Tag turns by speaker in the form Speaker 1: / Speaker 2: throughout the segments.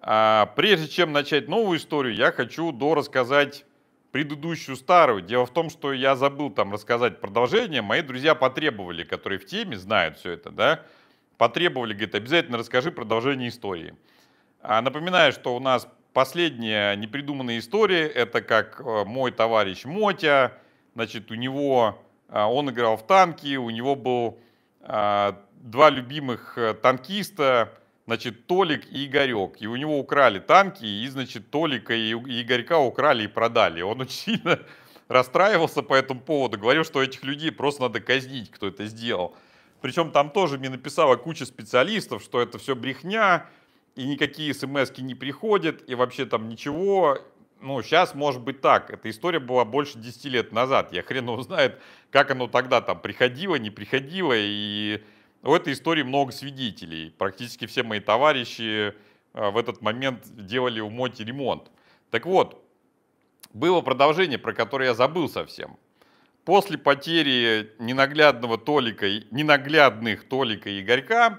Speaker 1: А прежде чем начать новую историю, я хочу дорассказать предыдущую старую. Дело в том, что я забыл там рассказать продолжение. Мои друзья потребовали, которые в теме знают все это, да, потребовали, говорит, обязательно расскажи продолжение истории. А напоминаю, что у нас последняя непридуманная история, это как э, мой товарищ Мотя, значит, у него, а, он играл в танки, у него был а, два любимых э, танкиста, значит, Толик и Игорек. И у него украли танки, и, значит, Толика и Игорька украли и продали. Он очень сильно расстраивался по этому поводу, говорил, что этих людей просто надо казнить, кто это сделал. Причем там тоже мне написала куча специалистов, что это все брехня, и никакие смс не приходят, и вообще там ничего. Ну, сейчас может быть так. Эта история была больше 10 лет назад. Я хрен его знает, как оно тогда там приходило, не приходило, и у этой истории много свидетелей. Практически все мои товарищи э, в этот момент делали у Моти ремонт. Так вот, было продолжение, про которое я забыл совсем. После потери ненаглядного Толика, ненаглядных Толика и Игорька,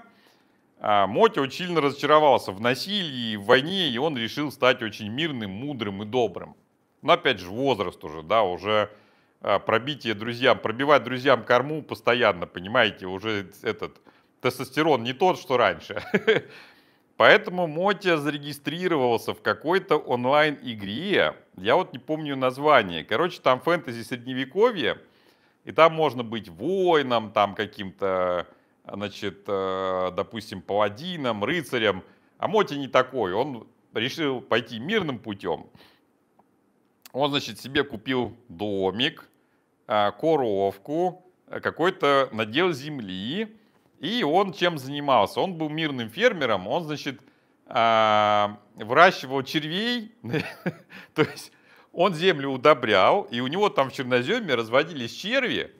Speaker 1: э, Мотя очень сильно разочаровался в насилии, в войне, и он решил стать очень мирным, мудрым и добрым. Но опять же, возраст уже, да, уже а, пробитие друзьям, пробивать друзьям корму постоянно, понимаете, уже этот тестостерон не тот, что раньше. Поэтому Мотя зарегистрировался в какой-то онлайн-игре, я вот не помню название. Короче, там фэнтези средневековье, и там можно быть воином, там каким-то, значит, э, допустим, паладином, рыцарем. А Моти не такой, он решил пойти мирным путем. Он, значит, себе купил домик, а, коровку, э, какой-то надел земли, и он чем занимался? Он был мирным фермером, он, значит, а, выращивал червей, то есть он землю удобрял, и у него там в черноземе разводились черви,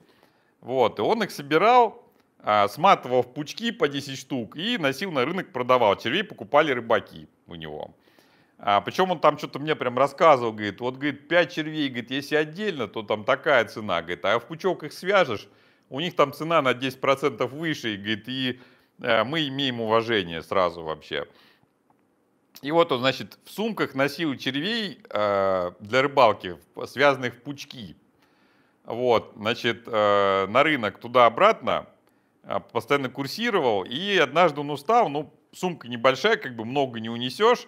Speaker 1: вот, и он их собирал, а, сматывал в пучки по 10 штук и носил на рынок, продавал. Червей покупали рыбаки у него. А, причем он там что-то мне прям рассказывал, говорит, вот, говорит, 5 червей, говорит, если отдельно, то там такая цена, говорит, а в пучок их свяжешь, у них там цена на 10% выше, говорит, и э, мы имеем уважение сразу вообще. И вот он, значит, в сумках носил червей э, для рыбалки, связанных в пучки. Вот, значит, э, на рынок туда-обратно, а, постоянно курсировал, и однажды он устал, ну, сумка небольшая, как бы много не унесешь,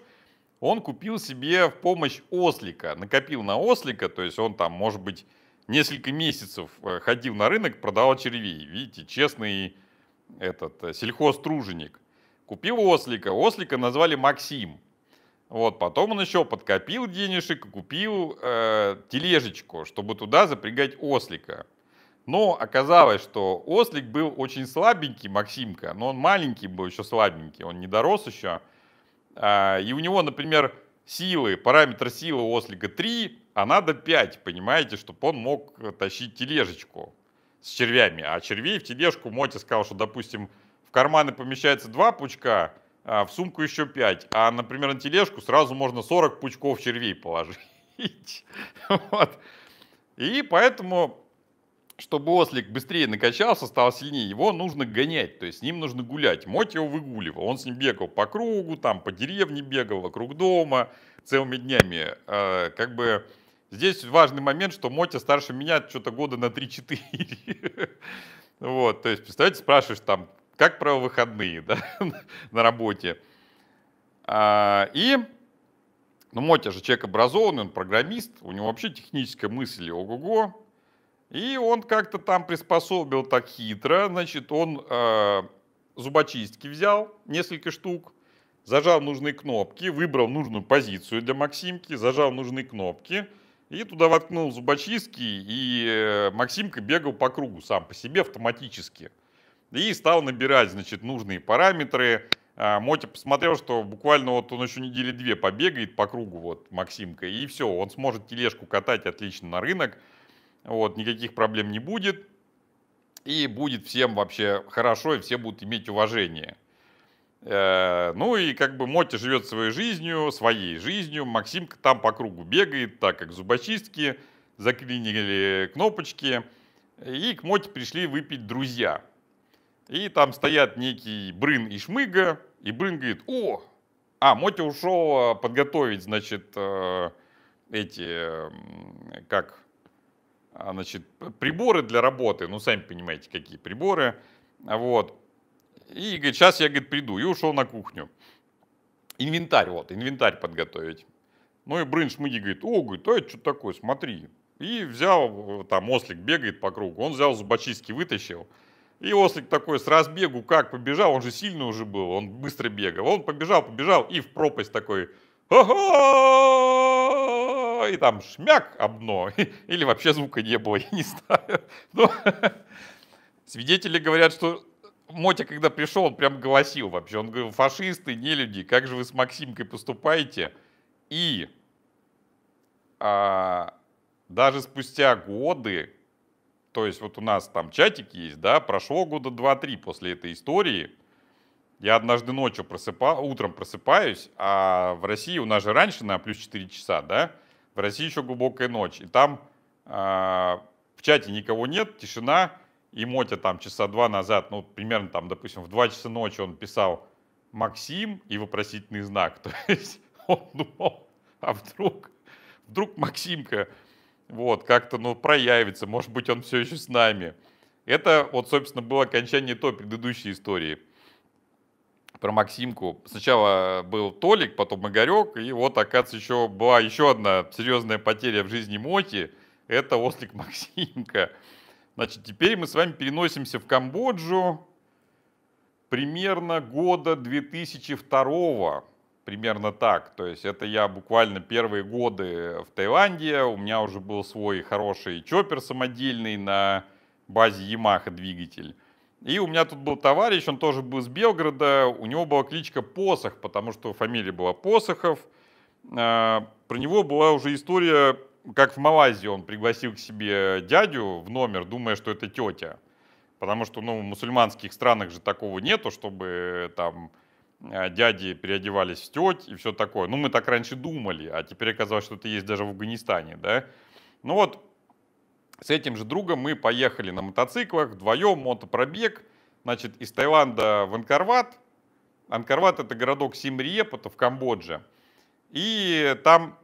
Speaker 1: он купил себе в помощь ослика, накопил на ослика, то есть он там, может быть, несколько месяцев э, ходил на рынок, продавал червей. Видите, честный этот э, сельхозтруженик. Купил ослика, ослика назвали Максим. Вот, потом он еще подкопил денежек и купил э, тележечку, чтобы туда запрягать ослика. Но оказалось, что ослик был очень слабенький, Максимка, но он маленький был еще слабенький, он не дорос еще. А, и у него, например, силы, параметр силы у ослика 3, а надо 5, понимаете, чтобы он мог тащить тележечку с червями. А червей в тележку Моти сказал, что, допустим, в карманы помещается 2 пучка, а в сумку еще 5, а, например, на тележку сразу можно 40 пучков червей положить. Вот. И поэтому чтобы ослик быстрее накачался, стал сильнее, его нужно гонять, то есть с ним нужно гулять. Мотя его выгуливал, он с ним бегал по кругу, там по деревне бегал, вокруг дома целыми днями. Э, как бы здесь важный момент, что Мотя старше меня что-то года на 3-4. Вот, то есть, представляете, спрашиваешь там, как про выходные да, на работе. А, и, ну, Мотя же человек образованный, он программист, у него вообще техническая мысль, ого-го, и он как-то там приспособил так хитро, значит, он э, зубочистки взял, несколько штук, зажал нужные кнопки, выбрал нужную позицию для Максимки, зажал нужные кнопки, и туда воткнул зубочистки, и э, Максимка бегал по кругу сам по себе автоматически. И стал набирать, значит, нужные параметры. А Мотя посмотрел, что буквально вот он еще недели две побегает по кругу, вот, Максимка, и все, он сможет тележку катать отлично на рынок – вот, никаких проблем не будет, и будет всем вообще хорошо, и все будут иметь уважение. Э, ну и как бы Моти живет своей жизнью, своей жизнью. Максимка там по кругу бегает, так как зубочистки заклинили кнопочки. И к Моти пришли выпить друзья. И там стоят некий Брын и Шмыга. И Брын говорит, о, а, Моти ушел а, подготовить, значит, э, эти, как, а, значит, приборы для работы, ну, сами понимаете, какие приборы, а вот. И говорит, сейчас я, говорит, приду. И ушел на кухню. Инвентарь, вот, инвентарь подготовить. Ну и Брын Шмыги говорит, о, говорит, а это что такое, смотри. И взял, э, там, ослик бегает по кругу, он взял зубочистки, вытащил. И ослик такой с разбегу, как побежал, он же сильный уже был, он быстро бегал. Он побежал, побежал и в пропасть такой, ага! и там шмяк об дно, или вообще звука не было, я не знаю. Но ну, свидетели говорят, что Мотя, когда пришел, он прям голосил вообще. Он говорил, фашисты, не люди, как же вы с Максимкой поступаете? И а, даже спустя годы, то есть вот у нас там чатик есть, да, прошло года 2-3 после этой истории, я однажды ночью просыпал, утром просыпаюсь, а в России у нас же раньше на плюс 4 часа, да, в России еще глубокая ночь. И там э, в чате никого нет, тишина. И Мотя там часа два назад, ну, примерно там, допустим, в два часа ночи он писал «Максим» и вопросительный знак. То есть он думал, а вдруг, вдруг Максимка вот, как-то, ну, проявится, может быть, он все еще с нами. Это вот, собственно, было окончание той предыдущей истории – про Максимку. Сначала был Толик, потом Игорек, и вот, оказывается, еще была еще одна серьезная потеря в жизни Моти. Это ослик Максимка. Значит, теперь мы с вами переносимся в Камбоджу примерно года 2002 примерно так. То есть это я буквально первые годы в Таиланде, у меня уже был свой хороший чоппер самодельный на базе Yamaha двигатель. И у меня тут был товарищ, он тоже был из Белгорода, у него была кличка Посох, потому что фамилия была Посохов. А, про него была уже история, как в Малайзии он пригласил к себе дядю в номер, думая, что это тетя. Потому что ну, в мусульманских странах же такого нету, чтобы там а, дяди переодевались в теть и все такое. Ну, мы так раньше думали, а теперь оказалось, что это есть даже в Афганистане, да. Ну вот, с этим же другом мы поехали на мотоциклах, вдвоем мотопробег, значит, из Таиланда в Анкарват. Анкарват — это городок Симриеп, в Камбодже. И там,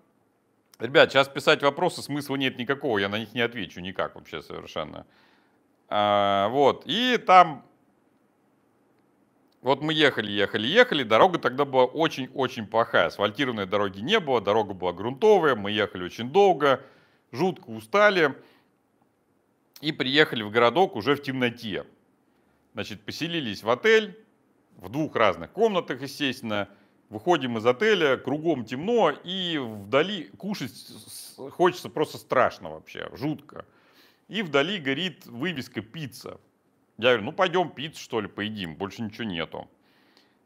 Speaker 1: ребят, сейчас писать вопросы смысла нет никакого, я на них не отвечу никак вообще совершенно. А, вот, и там вот мы ехали, ехали, ехали, дорога тогда была очень-очень плохая, асфальтированной дороги не было, дорога была грунтовая, мы ехали очень долго, жутко устали, и приехали в городок уже в темноте. Значит, поселились в отель, в двух разных комнатах, естественно. Выходим из отеля, кругом темно, и вдали кушать хочется просто страшно вообще, жутко. И вдали горит вывеска «Пицца». Я говорю, ну пойдем пиццу, что ли, поедим, больше ничего нету.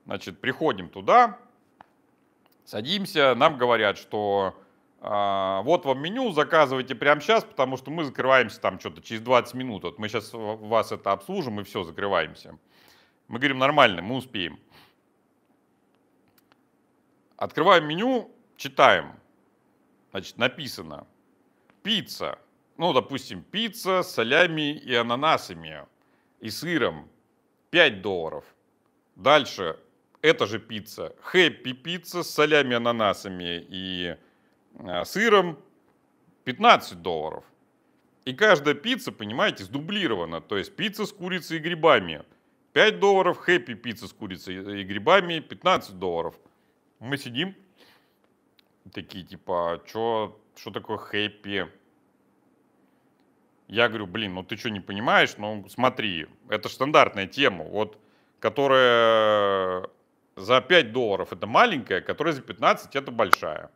Speaker 1: Значит, приходим туда, садимся, нам говорят, что а, вот вам меню, заказывайте прямо сейчас, потому что мы закрываемся там что-то через 20 минут. Вот мы сейчас вас это обслужим и все, закрываемся. Мы говорим, нормально, мы успеем. Открываем меню, читаем. Значит, написано пицца. Ну, допустим, пицца с солями и ананасами и сыром. 5 долларов. Дальше, это же пицца. Хэппи пицца с солями, ананасами и Э, сыром 15 долларов. И каждая пицца, понимаете, сдублирована. То есть пицца с курицей и грибами 5 долларов, хэппи пицца с курицей и грибами 15 долларов. Мы сидим, такие типа, «А что что такое хэппи? Я говорю, блин, ну ты что не понимаешь? Ну смотри, это стандартная тема, вот, которая за 5 долларов это маленькая, которая за 15 это большая.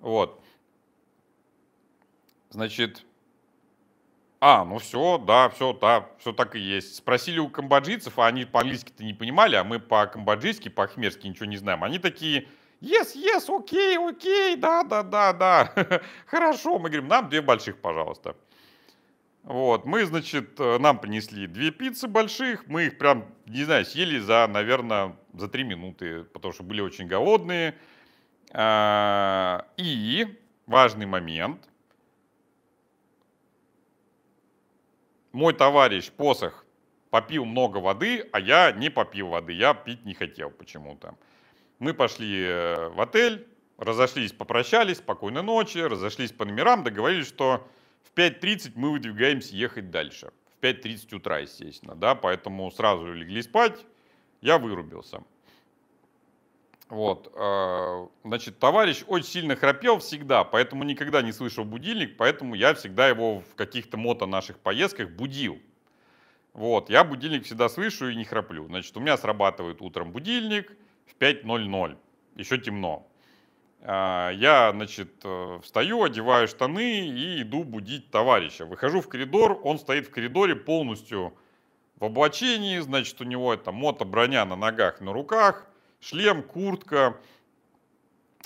Speaker 1: Вот. Значит, а, ну все, да, все, да, все так и есть. Спросили у камбоджийцев, а они по-английски-то не понимали, а мы по-камбоджийски, по-хмерски ничего не знаем. Они такие, yes, yes, окей, okay, окей, okay, да, да, да, да, хорошо. Мы говорим, нам две больших, пожалуйста. Вот, мы, значит, э, нам принесли две пиццы больших, мы их прям, не знаю, съели за, наверное, за три минуты, потому что были очень голодные, а, и важный момент. Мой товарищ посох попил много воды, а я не попил воды, я пить не хотел почему-то. Мы пошли э, в отель, разошлись, попрощались, спокойной ночи, разошлись по номерам, договорились, что в 5.30 мы выдвигаемся ехать дальше. В 5.30 утра, естественно, да, поэтому сразу легли спать, я вырубился. Вот, а, значит, товарищ очень сильно храпел всегда, поэтому никогда не слышал будильник, поэтому я всегда его в каких-то мото наших поездках будил. Вот, я будильник всегда слышу и не храплю. Значит, у меня срабатывает утром будильник в 5.00, еще темно. А, я, значит, э, встаю, одеваю штаны и иду будить товарища. Выхожу в коридор, он стоит в коридоре полностью в облачении, значит, у него это мото броня на ногах, на руках, Шлем, куртка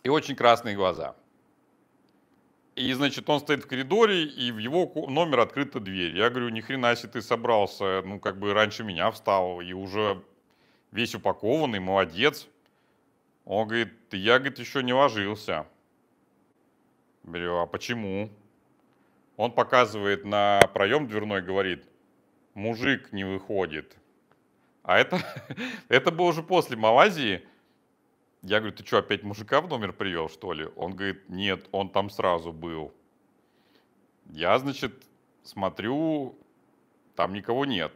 Speaker 1: и очень красные глаза. И, значит, он стоит в коридоре, и в его номер открыта дверь. Я говорю, ни хрена себе ты собрался, ну, как бы раньше меня встал, и уже весь упакованный, молодец. Он говорит, я, говорит, еще не ложился. Говорю, а почему? Он показывает на проем дверной, говорит, мужик не выходит. А это, это было уже после Малайзии. Я говорю, ты что, опять мужика в номер привел, что ли? Он говорит, нет, он там сразу был. Я, значит, смотрю, там никого нет.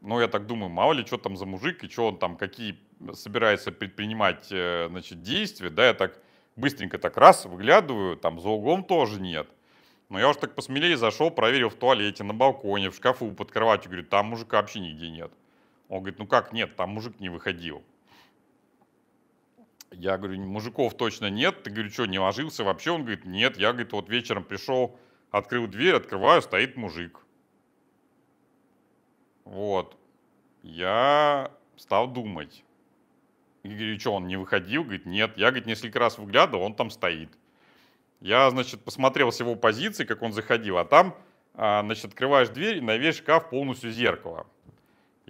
Speaker 1: Ну, я так думаю, мало ли, что там за мужик, и что он там, какие собирается предпринимать, э, значит, действия, да, я так быстренько так раз выглядываю, там за углом тоже нет. Но я уж так посмелее зашел, проверил в туалете, на балконе, в шкафу, под кроватью, говорю, там мужика вообще нигде нет. Он говорит, ну как нет, там мужик не выходил. Я говорю, мужиков точно нет. Ты, говорю, что, не ложился вообще? Он говорит, нет. Я, говорит, вот вечером пришел, открыл дверь, открываю, стоит мужик. Вот. Я стал думать. И говорю, что, он не выходил? Говорит, нет. Я, говорит, несколько раз выглядывал, он там стоит. Я, значит, посмотрел с его позиции, как он заходил, а там, а, значит, открываешь дверь и на весь шкаф полностью зеркало.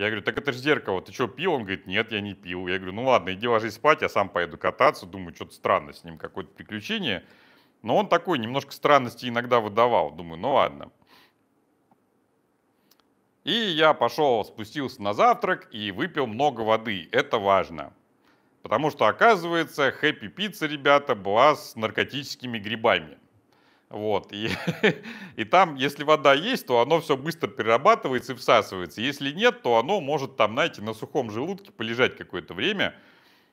Speaker 1: Я говорю, так это же зеркало, ты что, пил? Он говорит, нет, я не пил. Я говорю, ну ладно, иди ложись спать, я сам поеду кататься. Думаю, что-то странно с ним, какое-то приключение. Но он такой, немножко странности иногда выдавал. Думаю, ну ладно. И я пошел, спустился на завтрак и выпил много воды. Это важно. Потому что, оказывается, хэппи-пицца, ребята, была с наркотическими грибами. Вот. И, и там, если вода есть, то оно все быстро перерабатывается и всасывается. Если нет, то оно может там, знаете, на сухом желудке полежать какое-то время.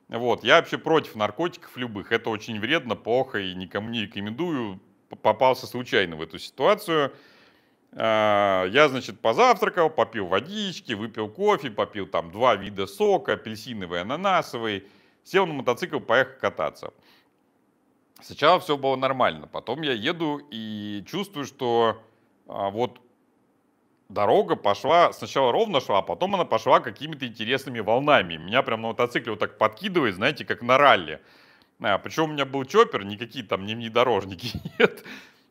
Speaker 1: Вот. Я вообще против наркотиков любых. Это очень вредно, плохо и никому не рекомендую. Попался случайно в эту ситуацию. А, я, значит, позавтракал, попил водички, выпил кофе, попил там два вида сока, апельсиновый, ананасовый. Сел на мотоцикл, поехал кататься. Сначала все было нормально, потом я еду и чувствую, что а, вот дорога пошла, сначала ровно шла, а потом она пошла какими-то интересными волнами. Меня прям на мотоцикле вот так подкидывает, знаете, как на ралли. А, причем у меня был чоппер, никакие там не внедорожники нет.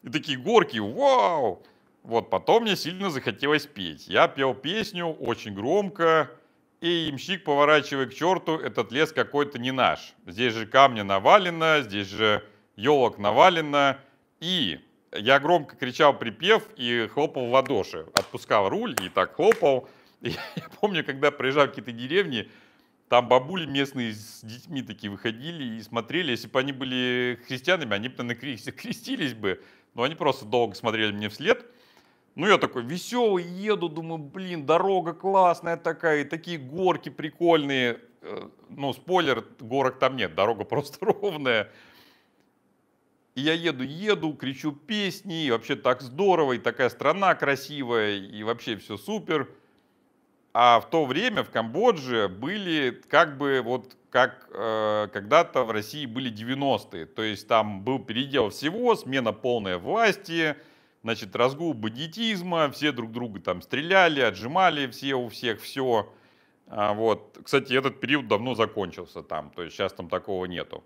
Speaker 1: И такие горки, вау! Вот, потом мне сильно захотелось петь. Я пел песню очень громко, и имщик, поворачивая к черту, этот лес какой-то не наш. Здесь же камни навалено, здесь же елок навалено. И я громко кричал припев и хлопал в ладоши. Отпускал руль и так хлопал. И я помню, когда проезжал какие-то деревни, там бабули местные с детьми такие выходили и смотрели. Если бы они были христианами, они бы, наверное, крестились бы. Но они просто долго смотрели мне вслед. Ну, я такой веселый, еду, думаю, блин, дорога классная такая, и такие горки прикольные. Э, ну, спойлер, горок там нет, дорога просто ровная. И я еду, еду, кричу песни, и вообще так здорово, и такая страна красивая, и вообще все супер. А в то время в Камбодже были как бы вот как э, когда-то в России были 90-е. То есть там был передел всего, смена полной власти, значит, разгул бандитизма, все друг друга там стреляли, отжимали все у всех все. А, вот. Кстати, этот период давно закончился там, то есть сейчас там такого нету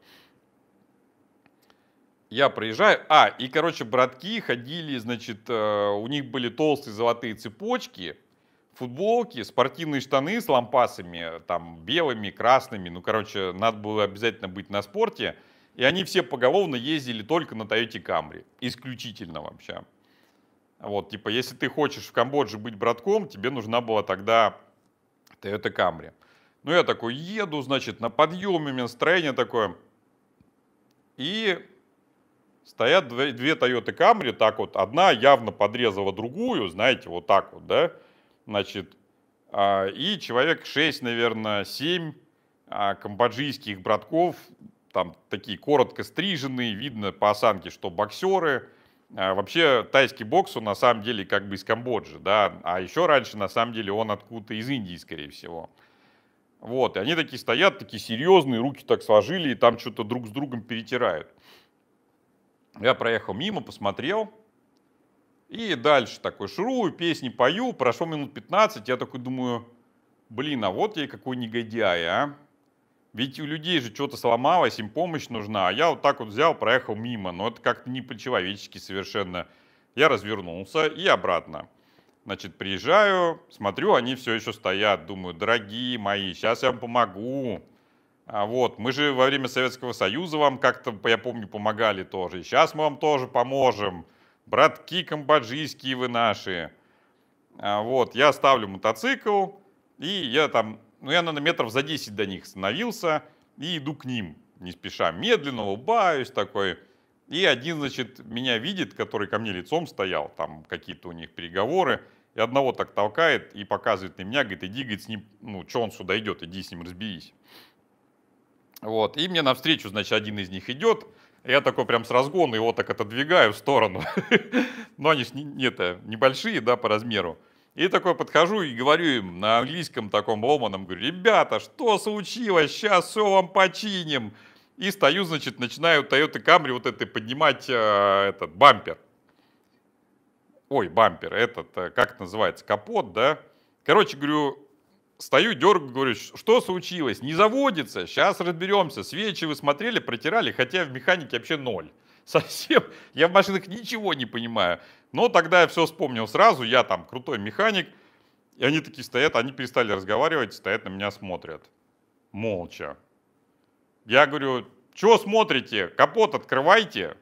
Speaker 1: я приезжаю, А, и, короче, братки ходили, значит, э, у них были толстые золотые цепочки, футболки, спортивные штаны с лампасами, там, белыми, красными. Ну, короче, надо было обязательно быть на спорте. И они все поголовно ездили только на Toyota Camry. Исключительно вообще. Вот, типа, если ты хочешь в Камбодже быть братком, тебе нужна была тогда Toyota Camry. Ну, я такой еду, значит, на подъеме, у меня настроение такое. И Стоят две, Toyota Camry, так вот, одна явно подрезала другую, знаете, вот так вот, да, значит, а, и человек 6, наверное, 7 а, камбоджийских братков, там такие коротко стриженные, видно по осанке, что боксеры. А, вообще тайский бокс, он на самом деле как бы из Камбоджи, да, а еще раньше на самом деле он откуда-то из Индии, скорее всего. Вот, и они такие стоят, такие серьезные, руки так сложили, и там что-то друг с другом перетирают. Я проехал мимо, посмотрел, и дальше такой шрую, песни пою, прошло минут 15, я такой думаю, блин, а вот я какой негодяй, а. Ведь у людей же что-то сломалось, им помощь нужна, а я вот так вот взял, проехал мимо, но это как-то не по-человечески совершенно. Я развернулся и обратно. Значит, приезжаю, смотрю, они все еще стоят, думаю, дорогие мои, сейчас я вам помогу. А вот, мы же во время Советского Союза вам как-то, я помню, помогали тоже. И сейчас мы вам тоже поможем. Братки камбоджийские вы наши. А вот, я ставлю мотоцикл, и я там, ну я, наверное, метров за 10 до них становился, и иду к ним, не спеша, медленно улыбаюсь такой. И один, значит, меня видит, который ко мне лицом стоял, там какие-то у них переговоры, и одного так толкает и показывает на меня, говорит, иди, говорит, с ним, ну, что он сюда идет, иди с ним разберись. Вот, и мне навстречу, значит, один из них идет, я такой прям с разгона его так отодвигаю в сторону. Но они же не, это, небольшие, да, по размеру. И такой подхожу и говорю им на английском таком ломаном, говорю, ребята, что случилось, сейчас все вам починим. И стою, значит, начинаю Toyota Camry вот этой поднимать э, этот бампер. Ой, бампер, этот, э, как это называется, капот, да? Короче, говорю, стою, дергаю, говорю, что случилось? Не заводится, сейчас разберемся. Свечи вы смотрели, протирали, хотя в механике вообще ноль. Совсем, я в машинах ничего не понимаю. Но тогда я все вспомнил сразу, я там крутой механик. И они такие стоят, они перестали разговаривать, стоят на меня смотрят. Молча. Я говорю, что смотрите, капот открывайте.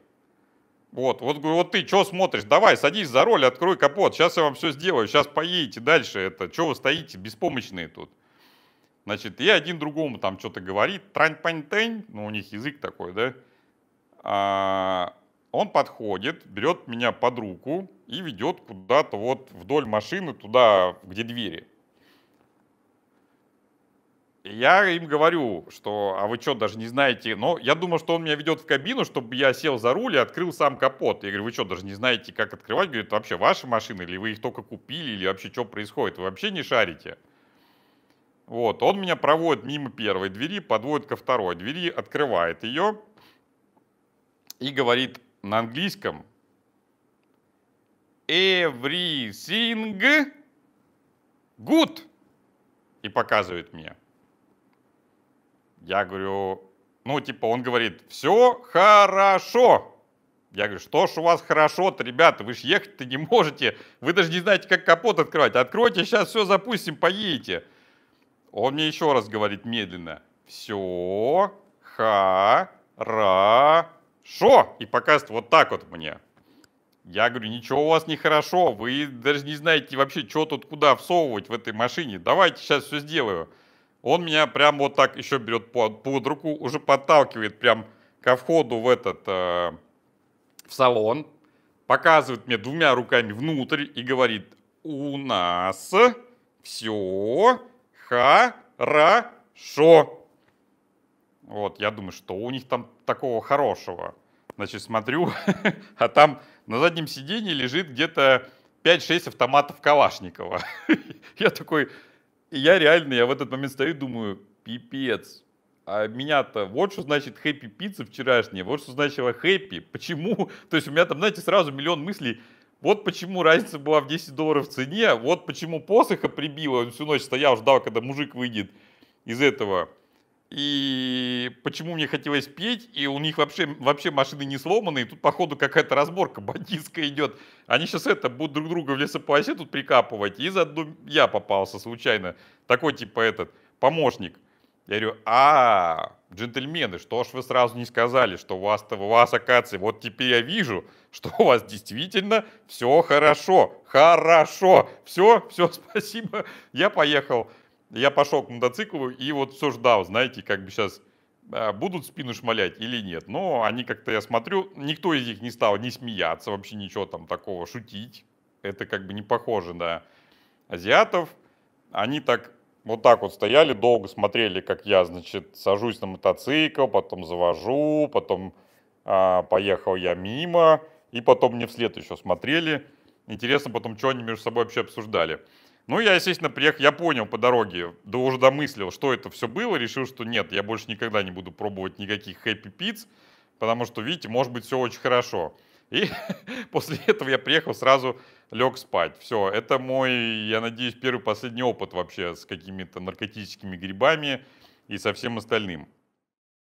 Speaker 1: Вот, вот, вот ты что смотришь? Давай, садись за руль, открой капот. Сейчас я вам все сделаю. Сейчас поедете дальше. Это, что вы стоите беспомощные тут? Значит, и один другому там что-то говорит. Трань-пань-тень. Ну, у них язык такой, да? А, он подходит, берет меня под руку и ведет куда-то вот вдоль машины, туда, где двери я им говорю, что, а вы что, даже не знаете, но я думал, что он меня ведет в кабину, чтобы я сел за руль и открыл сам капот. Я говорю, вы что, даже не знаете, как открывать? Говорит, вообще ваши машины, или вы их только купили, или вообще что происходит? Вы вообще не шарите? Вот, он меня проводит мимо первой двери, подводит ко второй двери, открывает ее и говорит на английском «Everything good» и показывает мне. Я говорю, ну, типа, он говорит, все хорошо. Я говорю, что ж у вас хорошо-то, ребята, вы же ехать-то не можете. Вы даже не знаете, как капот открывать. Откройте, сейчас все запустим, поедете. Он мне еще раз говорит медленно. Все хорошо. И показывает вот так вот мне. Я говорю, ничего у вас не хорошо, вы даже не знаете вообще, что тут куда всовывать в этой машине. Давайте сейчас все сделаю. Он меня прям вот так еще берет под, под руку, уже подталкивает прям ко входу в этот, э, в салон, показывает мне двумя руками внутрь и говорит, у нас все хорошо. Вот, я думаю, что у них там такого хорошего. Значит, смотрю, а там на заднем сиденье лежит где-то 5-6 автоматов Калашникова. Я такой, и я реально, я в этот момент стою и думаю, пипец, а меня-то вот что значит хэппи пицца вчерашняя, вот что значило хэппи, почему? То есть у меня там, знаете, сразу миллион мыслей, вот почему разница была в 10 долларов в цене, вот почему посоха прибило, он всю ночь стоял, ждал, когда мужик выйдет из этого и почему мне хотелось петь, и у них вообще, вообще машины не сломаны, и тут, походу, какая-то разборка бандитская идет. Они сейчас это будут друг друга в лесополосе тут прикапывать, и заодно я попался случайно, такой типа этот, помощник. Я говорю, а, джентльмены, что ж вы сразу не сказали, что у вас-то, у вас, акации, вот теперь я вижу, что у вас действительно все хорошо, хорошо, все, все, спасибо, я поехал я пошел к мотоциклу и вот все ждал, знаете, как бы сейчас а, будут спину шмалять или нет. Но они как-то, я смотрю, никто из них не стал не смеяться, вообще ничего там такого, шутить. Это как бы не похоже на азиатов. Они так вот так вот стояли, долго смотрели, как я, значит, сажусь на мотоцикл, потом завожу, потом а, поехал я мимо, и потом мне вслед еще смотрели. Интересно потом, что они между собой вообще обсуждали. Ну, я, естественно, приехал, я понял по дороге, да уже домыслил, что это все было, решил, что нет, я больше никогда не буду пробовать никаких хэппи-пиц, потому что, видите, может быть, все очень хорошо. И после этого я приехал, сразу лег спать. Все, это мой, я надеюсь, первый последний опыт вообще с какими-то наркотическими грибами и со всем остальным.